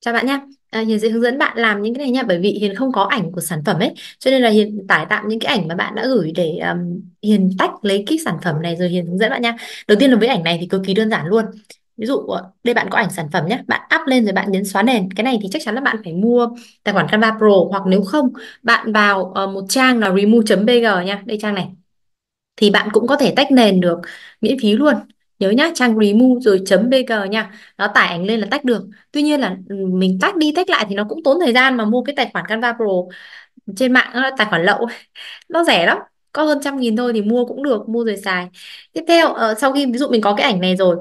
Chào bạn nhé. À, Hiền sẽ hướng dẫn bạn làm những cái này nha bởi vì Hiền không có ảnh của sản phẩm ấy cho nên là Hiền tải tạm những cái ảnh mà bạn đã gửi để um, Hiền tách lấy cái sản phẩm này rồi Hiền hướng dẫn bạn nha. Đầu tiên là với ảnh này thì cực kỳ đơn giản luôn. Ví dụ ờ, đây bạn có ảnh sản phẩm nhé, bạn up lên rồi bạn nhấn xóa nền. Cái này thì chắc chắn là bạn phải mua tài khoản Canva Pro hoặc nếu không bạn vào uh, một trang là remove.bg nha, đây trang này thì bạn cũng có thể tách nền được miễn phí luôn nhớ nhá trang remove rồi chấm bg nha nó tải ảnh lên là tách được tuy nhiên là ừ, mình tách đi tách lại thì nó cũng tốn thời gian mà mua cái tài khoản Canva Pro trên mạng nó là tài khoản lậu nó rẻ lắm có hơn trăm nghìn thôi thì mua cũng được mua rồi xài tiếp theo ờ, sau khi ví dụ mình có cái ảnh này rồi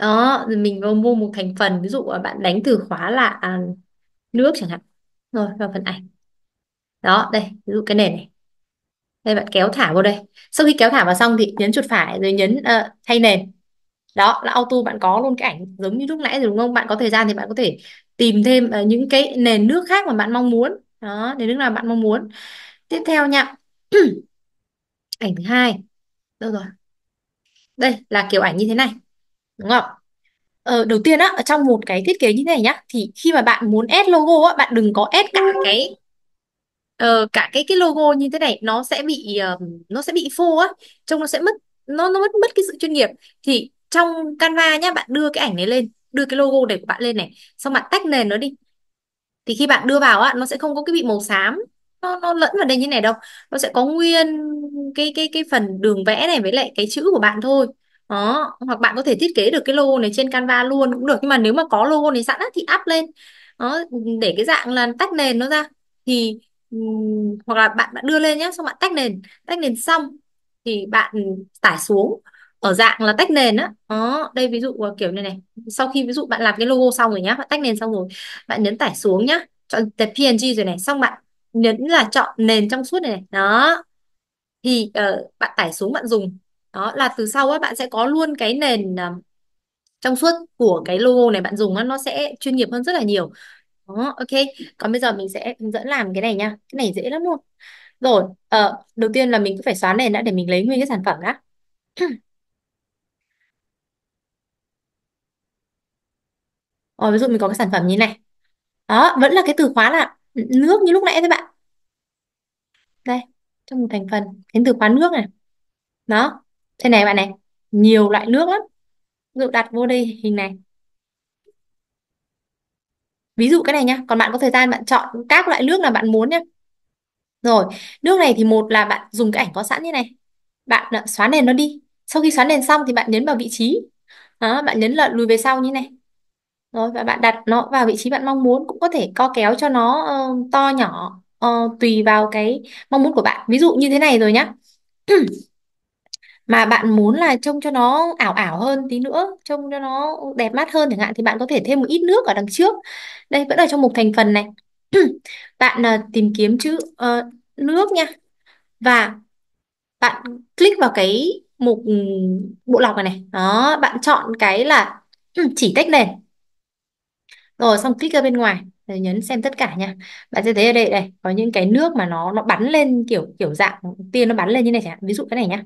đó mình mua một thành phần ví dụ ờ, bạn đánh từ khóa là nước chẳng hạn rồi vào phần ảnh đó đây ví dụ cái nền này đây bạn kéo thả vào đây sau khi kéo thả vào xong thì nhấn chuột phải rồi nhấn uh, thay nền đó là auto bạn có luôn cái ảnh giống như lúc nãy rồi đúng không bạn có thời gian thì bạn có thể tìm thêm uh, những cái nền nước khác mà bạn mong muốn đó nền nước nào bạn mong muốn tiếp theo nha ảnh thứ hai đâu rồi đây là kiểu ảnh như thế này đúng không ờ, đầu tiên á trong một cái thiết kế như thế này nhá thì khi mà bạn muốn ép logo á bạn đừng có ép cả cái ờ, cả cái cái logo như thế này nó sẽ bị um, nó sẽ bị phô á trông nó sẽ mất nó nó mất mất cái sự chuyên nghiệp thì trong Canva nhá bạn đưa cái ảnh này lên đưa cái logo này của bạn lên này xong bạn tách nền nó đi thì khi bạn đưa vào á nó sẽ không có cái bị màu xám nó nó lẫn vào đây như này đâu nó sẽ có nguyên cái cái cái phần đường vẽ này với lại cái chữ của bạn thôi đó hoặc bạn có thể thiết kế được cái logo này trên Canva luôn cũng được nhưng mà nếu mà có logo này sẵn á, thì up lên đó để cái dạng là tách nền nó ra thì Ừm, hoặc là bạn bạn đưa lên nhé xong bạn tách nền tách nền xong thì bạn tải xuống ở dạng là tách nền á đó đây ví dụ kiểu này này sau khi ví dụ bạn làm cái logo xong rồi nhé bạn tách nền xong rồi bạn nhấn tải xuống nhá chọn tệp PNG rồi này xong bạn nhấn là chọn nền trong suốt này, này. đó thì ờ, bạn tải xuống bạn dùng đó là từ sau á bạn sẽ có luôn cái nền ờ, trong suốt của cái logo này bạn dùng á nó sẽ chuyên nghiệp hơn rất là nhiều đó, ok. Còn bây giờ mình sẽ hướng dẫn làm cái này nha. Cái này dễ lắm luôn. Rồi, ờ, đầu tiên là mình cứ phải xóa nền đã để mình lấy nguyên cái sản phẩm đã. Rồi, ví dụ mình có cái sản phẩm như này. Đó, vẫn là cái từ khóa là nước như lúc nãy các bạn. Đây, trong một thành phần, cái từ khóa nước này. Đó, thế này bạn này, nhiều loại nước lắm. Ví dụ đặt vô đây hình này ví dụ cái này nhá còn bạn có thời gian bạn chọn các loại nước là bạn muốn nhá rồi nước này thì một là bạn dùng cái ảnh có sẵn như này bạn ờ, xóa nền nó đi sau khi xóa nền xong thì bạn nhấn vào vị trí đó, bạn nhấn là lùi về sau như này rồi và bạn đặt nó vào vị trí bạn mong muốn cũng có thể co kéo cho nó uh, to nhỏ uh, tùy vào cái mong muốn của bạn ví dụ như thế này rồi nhá mà bạn muốn là trông cho nó ảo ảo hơn tí nữa trông cho nó đẹp mắt hơn chẳng hạn thì bạn có thể thêm một ít nước ở đằng trước đây vẫn ở trong mục thành phần này bạn uh, tìm kiếm chữ uh, nước nha và bạn click vào cái mục ừ, bộ lọc này này đó bạn chọn cái là ừ, chỉ tách nền rồi xong click ở bên ngoài rồi nhấn xem tất cả nha bạn sẽ thấy ở đây đây có những cái nước mà nó nó bắn lên kiểu kiểu dạng tia nó bắn lên như này chẳng hạn ví dụ cái này nhá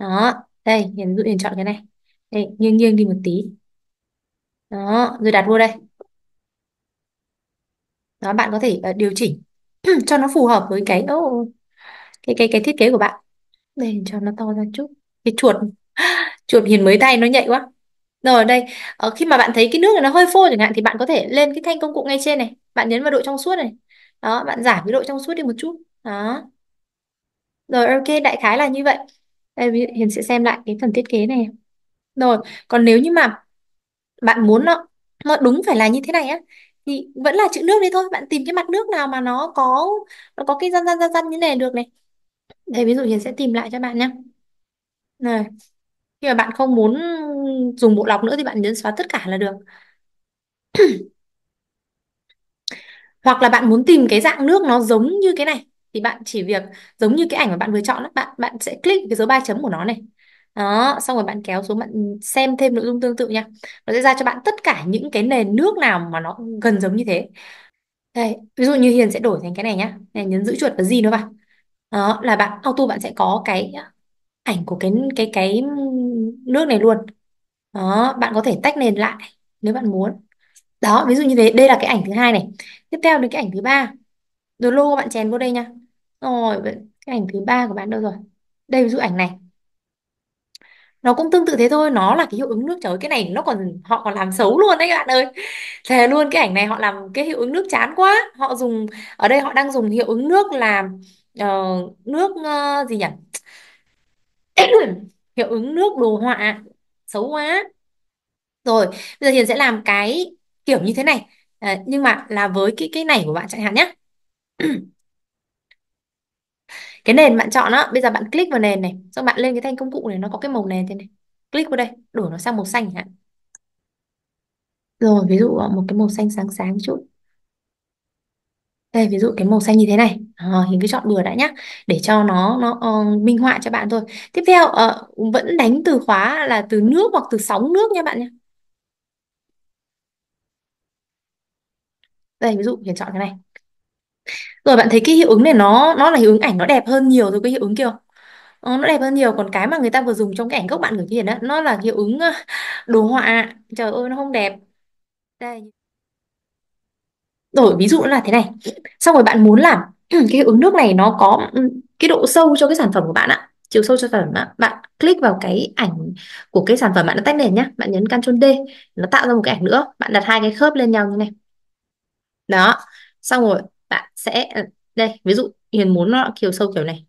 đó đây hiển dụ hiền chọn cái này đây nghiêng nghiêng đi một tí đó rồi đặt vô đây đó bạn có thể uh, điều chỉnh cho nó phù hợp với cái oh, cái cái cái thiết kế của bạn đây cho nó to ra chút cái chuột chuột hiền mới tay nó nhạy quá rồi đây ờ, khi mà bạn thấy cái nước này nó hơi phô chẳng hạn thì bạn có thể lên cái thanh công cụ ngay trên này bạn nhấn vào độ trong suốt này đó bạn giảm cái độ trong suốt đi một chút đó rồi ok đại khái là như vậy đây, Hiền sẽ xem lại cái phần thiết kế này. Rồi, còn nếu như mà bạn muốn nó nó đúng phải là như thế này á thì vẫn là chữ nước đi thôi, bạn tìm cái mặt nước nào mà nó có nó có cái răn răn răn răn như này được này. Đây ví dụ Hiền sẽ tìm lại cho bạn nhé. Này. Khi mà bạn không muốn dùng bộ lọc nữa thì bạn nhấn xóa tất cả là được. Hoặc là bạn muốn tìm cái dạng nước nó giống như cái này thì bạn chỉ việc giống như cái ảnh mà bạn vừa chọn đó, bạn bạn sẽ click cái dấu ba chấm của nó này đó xong rồi bạn kéo xuống bạn xem thêm nội dung tương tự nha nó sẽ ra cho bạn tất cả những cái nền nước nào mà nó gần giống như thế đây ví dụ như Hiền sẽ đổi thành cái này nhá này nhấn giữ chuột và gì nữa vào đó là bạn auto bạn sẽ có cái ảnh của cái cái cái nước này luôn đó bạn có thể tách nền lại nếu bạn muốn đó ví dụ như thế đây là cái ảnh thứ hai này tiếp theo đến cái ảnh thứ ba rồi logo bạn chèn vô đây nha rồi, cái ảnh thứ ba của bạn đâu rồi? Đây ví dụ ảnh này. Nó cũng tương tự thế thôi, nó là cái hiệu ứng nước trời. Cái này nó còn họ còn làm xấu luôn đấy các bạn ơi. Thề luôn cái ảnh này họ làm cái hiệu ứng nước chán quá. Họ dùng ở đây họ đang dùng hiệu ứng nước làm ờ, nước ờ, gì nhỉ? hiệu ứng nước đồ họa xấu quá. Rồi, bây giờ Hiền sẽ làm cái kiểu như thế này. À, nhưng mà là với cái cái này của bạn chẳng hạn nhé. cái nền bạn chọn á bây giờ bạn click vào nền này xong bạn lên cái thanh công cụ này nó có cái màu nền thế này click vào đây đổi nó sang màu xanh hả rồi ví dụ ờ, một cái màu xanh sáng sáng chút đây ví dụ cái màu xanh như thế này à, ờ, hình cứ chọn bừa đã nhá để cho nó nó uh, minh họa cho bạn thôi tiếp theo uh, vẫn đánh từ khóa là từ nước hoặc từ sóng nước nha bạn nhé đây ví dụ thì chọn cái này rồi bạn thấy cái hiệu ứng này nó nó là hiệu ứng ảnh nó đẹp hơn nhiều rồi cái hiệu ứng kia ờ, nó đẹp hơn nhiều còn cái mà người ta vừa dùng trong cái ảnh gốc bạn gửi thiền đó nó là hiệu ứng đồ họa trời ơi nó không đẹp đây rồi ví dụ là thế này xong rồi bạn muốn làm cái hiệu ứng nước này nó có cái độ sâu cho cái sản phẩm của bạn ạ chiều sâu cho sản phẩm ạ bạn click vào cái ảnh của cái sản phẩm bạn đã tách nền nhá bạn nhấn Ctrl D nó tạo ra một cái ảnh nữa bạn đặt hai cái khớp lên nhau như này đó xong rồi bạn sẽ ờ, đây ví dụ Hiền muốn nó chiều sâu kiểu này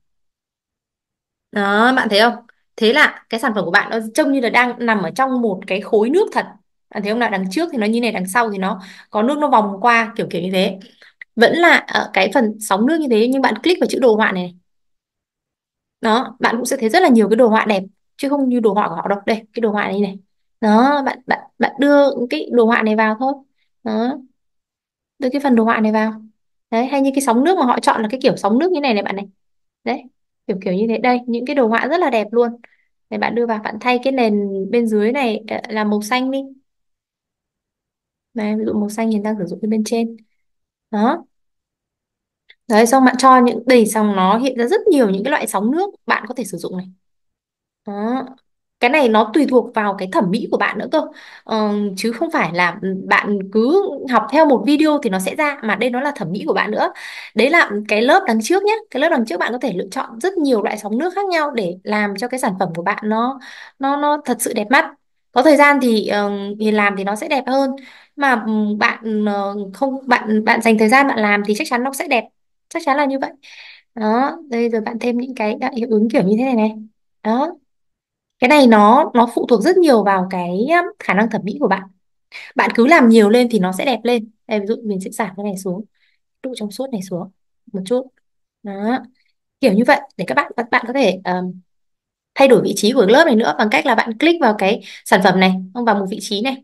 đó bạn thấy không thế là cái sản phẩm của bạn nó trông như là đang nằm ở trong một cái khối nước thật bạn thấy không là đằng trước thì nó như này đằng sau thì nó có nước nó vòng qua kiểu kiểu như thế vẫn là ở ờ, cái phần sóng nước như thế nhưng bạn click vào chữ đồ họa này đó bạn cũng sẽ thấy rất là nhiều cái đồ họa đẹp chứ không như đồ họa của họ đâu đây cái đồ họa này này đó bạn bạn bạn đưa cái đồ họa này vào thôi đó đưa cái phần đồ họa này vào đấy hay như cái sóng nước mà họ chọn là cái kiểu sóng nước như này này bạn này đấy kiểu kiểu như thế đây những cái đồ họa rất là đẹp luôn để bạn đưa vào bạn thay cái nền bên dưới này ờ, là màu xanh đi này ví dụ màu xanh hiện đang sử dụng cái bên trên đó đấy xong bạn cho những đầy xong nó hiện ra rất nhiều những cái loại sóng nước bạn có thể sử dụng này đó cái này nó tùy thuộc vào cái thẩm mỹ của bạn nữa cơ ờ, chứ không phải là bạn cứ học theo một video thì nó sẽ ra mà đây nó là thẩm mỹ của bạn nữa đấy là cái lớp đằng trước nhé cái lớp đằng trước bạn có thể lựa chọn rất nhiều loại sóng nước khác nhau để làm cho cái sản phẩm của bạn nó nó nó thật sự đẹp mắt có thời gian thì ờ, thì làm thì nó sẽ đẹp hơn mà ừ, bạn ờ, không bạn bạn dành thời gian bạn làm thì chắc chắn nó sẽ đẹp chắc chắn là như vậy đó đây rồi bạn thêm những cái à, hiệu ứng kiểu như thế này này đó cái này nó nó phụ thuộc rất nhiều vào cái um, khả năng thẩm mỹ của bạn bạn cứ làm nhiều lên thì nó sẽ đẹp lên đây ví dụ mình sẽ giảm cái này xuống trụ trong suốt này xuống một chút đó kiểu như vậy để các bạn các bạn có thể um, thay đổi vị trí của lớp này nữa bằng cách là bạn click vào cái sản phẩm này không vào một vị trí này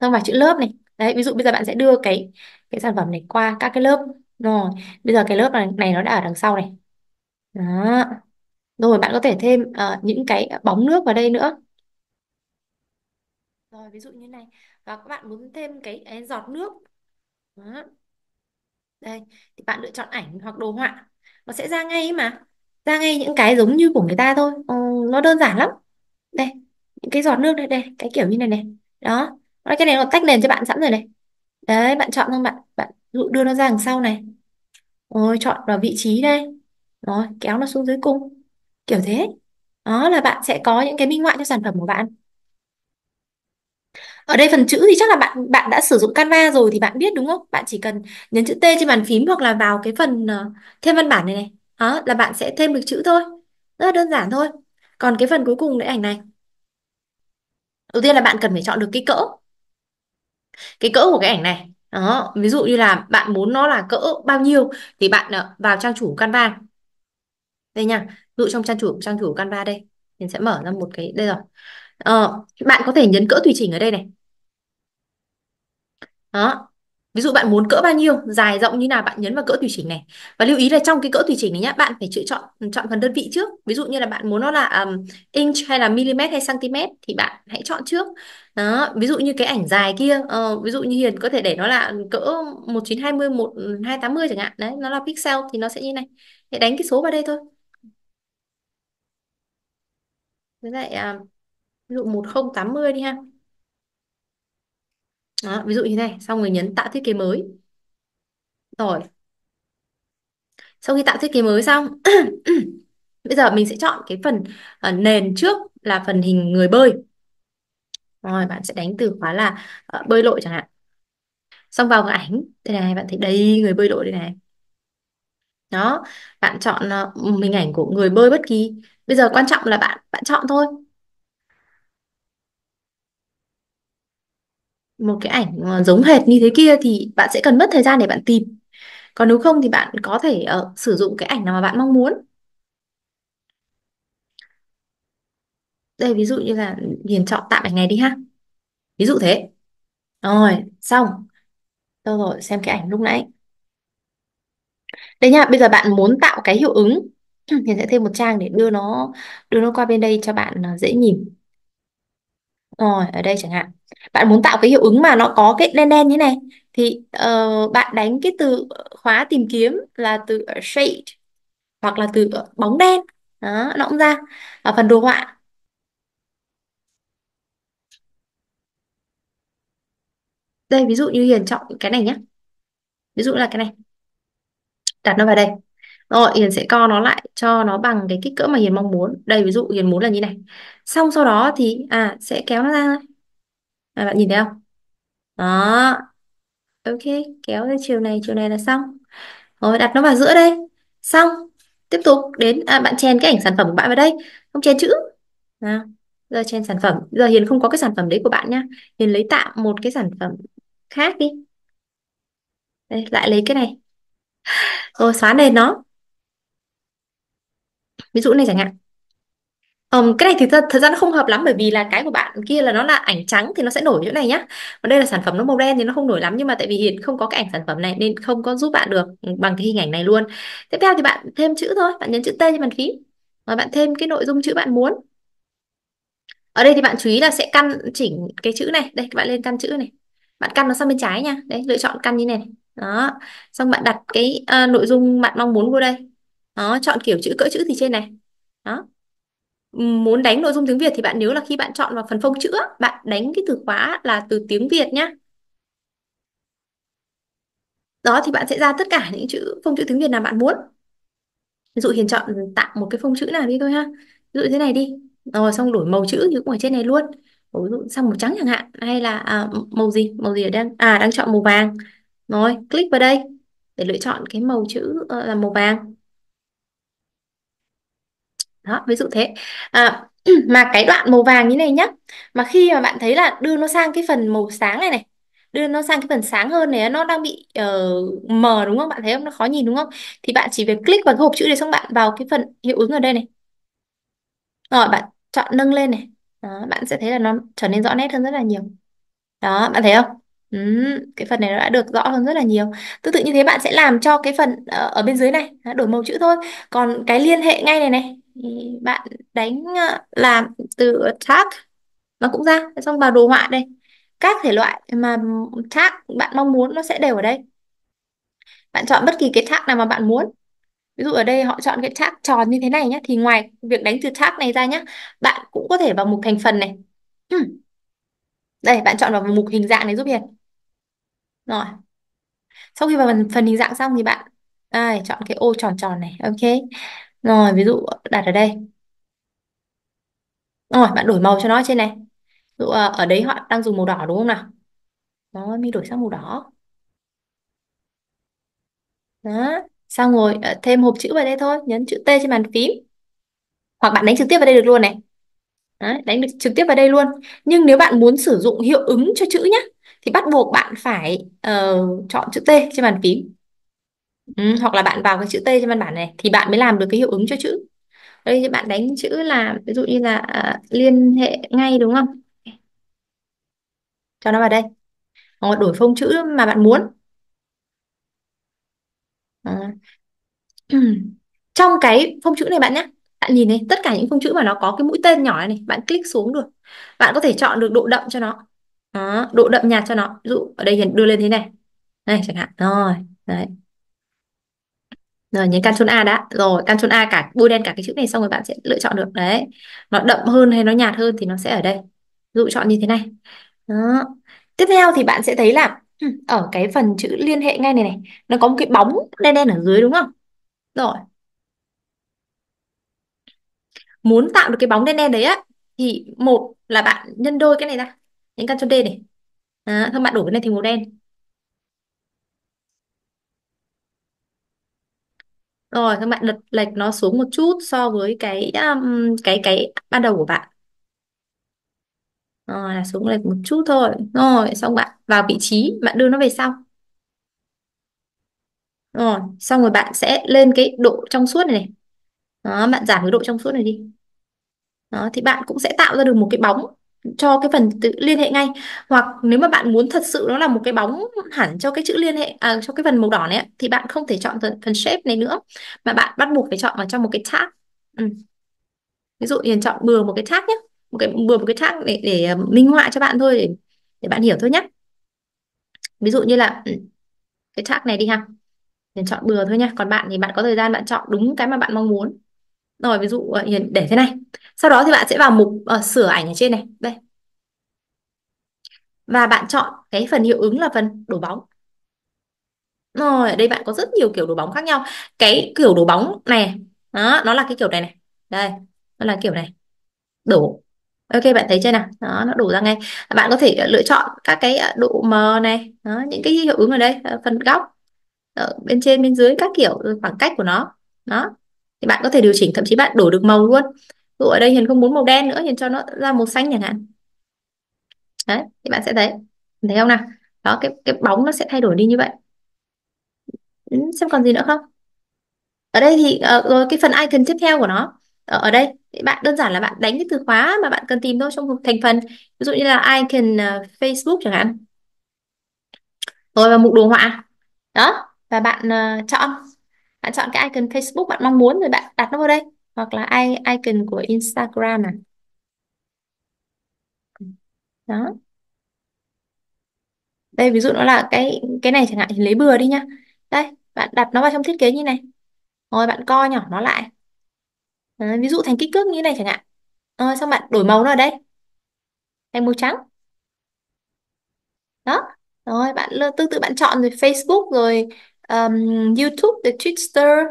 không vào chữ lớp này đấy ví dụ bây giờ bạn sẽ đưa cái cái sản phẩm này qua các cái lớp rồi bây giờ cái lớp này, này nó đã ở đằng sau này đó rồi bạn có thể thêm ờ, những cái bóng nước vào đây nữa. Rồi ví dụ như này và các bạn muốn thêm cái, cái giọt nước. Đó. Đây, thì bạn lựa chọn ảnh hoặc đồ họa. Nó sẽ ra ngay mà. Ra ngay những cái giống như của người ta thôi. Ờ, nó đơn giản lắm. Đây, những cái giọt nước đây đây, cái kiểu như này này. Đó. cái này nó tách nền cho bạn sẵn rồi này. Đấy, bạn chọn xong bạn bạn dụ đưa nó ra đằng sau này. Rồi chọn vào vị trí đây. Rồi, kéo nó xuống dưới cùng kiểu thế đó là bạn sẽ có những cái minh họa cho sản phẩm của bạn ở đây phần chữ thì chắc là bạn bạn đã sử dụng Canva rồi thì bạn biết đúng không bạn chỉ cần nhấn chữ T trên bàn phím hoặc là vào cái phần ờ, thêm văn bản này này đó là bạn sẽ thêm được chữ thôi rất là đơn giản thôi còn cái phần cuối cùng đấy ảnh này đầu tiên là bạn cần phải chọn được cái cỡ cái cỡ của cái ảnh này đó ví dụ như là bạn muốn nó là cỡ bao nhiêu thì bạn ờ, vào trang chủ Canva đây nha dụ trong trang chủ trang chủ Canva đây mình sẽ mở ra một cái đây rồi ờ, bạn có thể nhấn cỡ tùy chỉnh ở đây này đó ví dụ bạn muốn cỡ bao nhiêu dài rộng như nào bạn nhấn vào cỡ tùy chỉnh này và lưu ý là trong cái cỡ tùy chỉnh này nhá bạn phải chọn chọn chọn phần đơn vị trước ví dụ như là bạn muốn nó là um, inch hay là mm hay cm thì bạn hãy chọn trước đó ví dụ như cái ảnh dài kia uh, ví dụ như hiền có thể để nó là cỡ 1920 1280 chẳng hạn đấy nó là pixel thì nó sẽ như này hãy đánh cái số vào đây thôi với lại à, ví dụ 1080 đi ha Đó, ví dụ như thế này xong rồi nhấn tạo thiết kế mới rồi sau khi tạo thiết kế mới xong bây giờ mình sẽ chọn cái phần à, nền trước là phần hình người bơi rồi bạn sẽ đánh từ khóa là à, bơi lội chẳng hạn xong vào ảnh đây này bạn thấy đây người bơi lội đây này đó bạn chọn uh, hình ảnh của người bơi bất kỳ bây giờ quan trọng là bạn bạn chọn thôi một cái ảnh giống hệt như thế kia thì bạn sẽ cần mất thời gian để bạn tìm còn nếu không thì bạn có thể ờ, sử dụng cái ảnh nào mà bạn mong muốn đây ví dụ như là Hiền chọn tạm ảnh này đi ha ví dụ thế rồi xong đâu rồi xem cái ảnh lúc nãy đây nha bây giờ bạn muốn tạo cái hiệu ứng Hiền sẽ thêm một trang để đưa nó đưa nó qua bên đây cho bạn à, dễ nhìn rồi ở đây chẳng hạn bạn muốn tạo cái hiệu ứng mà nó có cái đen đen như này thì ờ, bạn đánh cái từ khóa tìm kiếm là từ shade hoặc là từ bóng đen đó nó cũng ra ở phần đồ họa đây ví dụ như Hiền chọn cái này nhé ví dụ là cái này đặt nó vào đây rồi Hiền sẽ co nó lại cho nó bằng cái kích cỡ mà Hiền mong muốn. Đây ví dụ Hiền muốn là như này. Xong sau đó thì à sẽ kéo nó ra. À, bạn nhìn thấy không? Đó. Ok, kéo ra chiều này, chiều này là xong. Rồi đặt nó vào giữa đây. Xong. Tiếp tục đến à, bạn chèn cái ảnh sản phẩm của bạn vào đây. Không chèn chữ. Nào. Giờ chèn sản phẩm. Giờ Hiền không có cái sản phẩm đấy của bạn nhá. Hiền lấy tạm một cái sản phẩm khác đi. Đây, lại lấy cái này. Rồi xóa nền nó ví dụ này chẳng hạn Um, cái này thì thật, thật ra nó không hợp lắm bởi vì là cái của bạn kia là nó là ảnh trắng thì nó sẽ nổi chỗ này nhá còn đây là sản phẩm nó màu đen thì nó không nổi lắm nhưng mà tại vì hiện không có cái ảnh sản phẩm này nên không có giúp bạn được bằng cái hình ảnh này luôn tiếp theo thì bạn thêm chữ thôi bạn nhấn chữ T trên bàn phím và bạn thêm cái nội dung chữ bạn muốn ở đây thì bạn chú ý là sẽ căn chỉnh cái chữ này đây bạn lên căn chữ này bạn căn nó sang bên trái nha đấy lựa chọn căn như này, này. đó xong bạn đặt cái uh, nội dung bạn mong muốn vô đây đó chọn kiểu chữ cỡ chữ thì trên này đó muốn đánh nội dung tiếng Việt thì bạn nhớ là khi bạn chọn vào phần phông chữ bạn đánh cái từ khóa là từ tiếng Việt nhá đó thì bạn sẽ ra tất cả những chữ phông chữ tiếng Việt nào bạn muốn ví dụ Hiền chọn tạo một cái phông chữ nào đi thôi ha ví dụ thế này đi rồi ờ, xong đổi màu chữ thì cũng ở trên này luôn ví dụ sang màu trắng chẳng hạn hay là à, màu gì màu gì ở đang à đang chọn màu vàng rồi click vào đây để lựa chọn cái màu chữ ờ, là màu vàng đó ví dụ thế à, mà cái đoạn màu vàng như này nhá mà khi mà bạn thấy là đưa nó sang cái phần màu sáng này này đưa nó sang cái phần sáng hơn này nó đang bị uh, mờ đúng không bạn thấy không nó khó nhìn đúng không thì bạn chỉ việc click vào cái hộp chữ này xong bạn vào cái phần hiệu ứng ở đây này rồi bạn chọn nâng lên này đó, bạn sẽ thấy là nó trở nên rõ nét hơn rất là nhiều đó bạn thấy không ừ, cái phần này nó đã được rõ hơn rất là nhiều tương tự như thế bạn sẽ làm cho cái phần ờ, ở bên dưới này đổi màu chữ thôi còn cái liên hệ ngay này này thì bạn đánh ờ, làm từ tag nó cũng ra xong vào đồ họa đây các thể loại mà tag bạn mong muốn nó sẽ đều ở đây bạn chọn bất kỳ cái tag nào mà bạn muốn ví dụ ở đây họ chọn cái tag tròn như thế này nhé thì ngoài việc đánh từ tag này ra nhé bạn cũng có thể vào mục thành phần này đây bạn chọn vào mục hình dạng này giúp hiền rồi sau khi vào phần hình dạng xong thì bạn đây, chọn cái ô tròn tròn này ok rồi, ví dụ đặt ở đây. Rồi, bạn đổi màu cho nó trên này. Ví dụ à, ở đấy họ đang dùng màu đỏ đúng không nào? Rồi, mình đổi sang màu đỏ. Đó. Xong rồi, ờ, thêm hộp chữ vào đây thôi. Nhấn chữ T trên bàn phím. Hoặc bạn đánh trực tiếp vào đây được luôn này. Đấy, đánh được trực tiếp vào đây luôn. Nhưng nếu bạn muốn sử dụng hiệu ứng cho chữ nhé, thì bắt buộc bạn phải ờ, chọn chữ T trên bàn phím. Ừ, hoặc là bạn vào cái chữ T trên văn bản này thì bạn mới làm được cái hiệu ứng cho chữ. Đây thì bạn đánh chữ là ví dụ như là à, liên hệ ngay đúng không? Cho nó vào đây. Hoặc đổi phông chữ mà bạn muốn. À. Trong cái phông chữ này bạn nhé, bạn nhìn này, tất cả những phông chữ mà nó có cái mũi tên nhỏ này, này bạn click xuống được. Bạn có thể chọn được độ đậm cho nó. Đó, độ đậm nhạt cho nó. Ví dụ ở đây đưa lên thế này. Này chẳng hạn. Rồi, đấy rồi nhấn Ctrl A đã rồi Ctrl A cả bôi đen cả cái chữ này xong rồi bạn sẽ lựa chọn được đấy nó đậm hơn hay nó nhạt hơn thì nó sẽ ở đây dụ chọn như thế này đó tiếp theo thì bạn sẽ thấy là ừ, ở cái phần chữ liên hệ ngay này này nó có một cái bóng đen đen ở dưới đúng không rồi muốn tạo được cái bóng đen đen đấy á thì một là bạn nhân đôi cái này ra nhấn Ctrl D này à, thôi bạn đổ cái này thành màu đen Rồi các bạn lật lệch nó xuống một chút so với cái um, cái cái ban đầu của bạn. Rồi là xuống lệch một chút thôi. Rồi xong bạn vào vị trí bạn đưa nó về sau. Rồi xong rồi bạn sẽ lên cái độ trong suốt này này. Đó, bạn giảm cái độ trong suốt này đi. Đó thì bạn cũng sẽ tạo ra được một cái bóng cho cái phần tự liên hệ ngay hoặc nếu mà bạn muốn thật sự nó là một cái bóng hẳn cho cái chữ liên hệ à, cho cái phần màu đỏ này thì bạn không thể chọn phần, shape này nữa mà bạn bắt buộc phải chọn vào trong một cái tag ừ. ví dụ Hiền chọn bừa một cái tag nhé một cái bừa một cái tag để, để à, minh họa cho bạn thôi để, để bạn hiểu thôi nhé ví dụ như là ừ, cái tag này đi ha Hiền chọn bừa thôi nha còn bạn thì bạn có thời gian bạn chọn đúng cái mà bạn mong muốn rồi ví dụ ờ, Hiền để thế này sau đó thì bạn sẽ vào mục uh, sửa ảnh ở trên này đây và bạn chọn cái phần hiệu ứng là phần đổ bóng rồi ở đây bạn có rất nhiều kiểu đổ bóng khác nhau cái kiểu đổ bóng này đó nó là cái kiểu này này đây nó là kiểu này đổ ok bạn thấy chưa nào đó nó đổ ra ngay bạn có thể ờ, lựa chọn các cái độ mờ này đó, những cái hiệu ứng ở đây phần góc ở bên trên bên dưới các kiểu khoảng cách của nó đó thì bạn có thể điều chỉnh thậm chí bạn đổi được màu luôn dụ ở đây hiền không muốn màu đen nữa hiền cho nó ra màu xanh chẳng hạn đấy thì bạn sẽ thấy thấy không nào đó cái cái bóng nó sẽ thay đổi đi như vậy ừ, xem còn gì nữa không ở đây thì ờ, rồi cái phần icon tiếp theo của nó ở, ở đây thì bạn đơn giản là bạn đánh cái từ khóa mà bạn cần tìm thôi trong thành phần ví dụ như là icon ờ, Facebook chẳng hạn rồi vào mục đồ họa đó và bạn uh, chọn bạn chọn cái icon Facebook bạn mong muốn rồi bạn đặt nó vào đây hoặc là ai icon của Instagram à đó đây ví dụ nó là cái cái này chẳng hạn thì lấy bừa đi nhá đây bạn đặt nó vào trong thiết kế như này rồi bạn co nhỏ nó lại à, ví dụ thành kích thước như này chẳng hạn rồi ờ, xong bạn đổi màu nó ở đây thành màu trắng đó rồi bạn tương tự bạn chọn rồi Facebook rồi um, YouTube the Twitter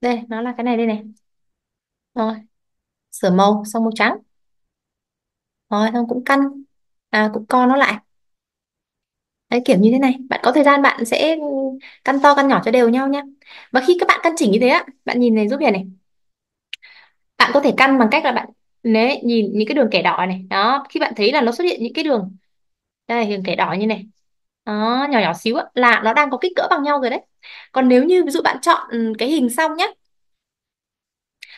đây nó là cái này đây này rồi sửa màu xong màu trắng rồi xong cũng căn à, cũng co nó lại Đấy, kiểu như thế này bạn có thời gian bạn sẽ căn to căn nhỏ cho đều nhau nhé và khi các bạn căn chỉnh như thế á bạn nhìn này giúp hiền này bạn có thể căn bằng cách là bạn nếu nhìn những cái đường kẻ đỏ này. Đó, khi bạn thấy là nó xuất hiện những cái đường đây đường kẻ đỏ như này. Đó, nhỏ nhỏ xíu ạ, là nó đang có kích cỡ bằng nhau rồi đấy. Còn nếu như ví dụ bạn chọn ừ, cái hình xong nhé,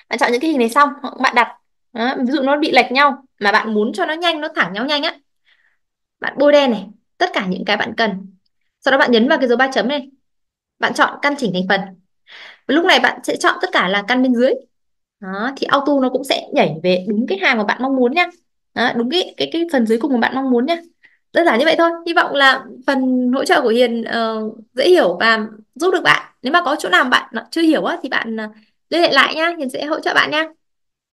bạn chọn những cái hình này xong, bạn đặt đó, ví dụ nó bị lệch nhau mà bạn muốn cho nó nhanh, nó thẳng nhau nhanh á, bạn bôi đen này, tất cả những cái bạn cần. Sau đó bạn nhấn vào cái dấu ba chấm này. Bạn chọn căn chỉnh thành phần. Lúc này bạn sẽ chọn tất cả là căn bên dưới đó, thì auto nó cũng sẽ nhảy về đúng cái hàng mà bạn mong muốn nhá đó, đúng cái cái cái phần dưới cùng mà bạn mong muốn nhá đơn giản như vậy thôi hy vọng là phần hỗ trợ của Hiền uh, dễ hiểu và giúp được bạn nếu mà có chỗ nào bạn chưa hiểu á thì bạn ờ, liên hệ lại nhá Hiền sẽ hỗ trợ bạn nha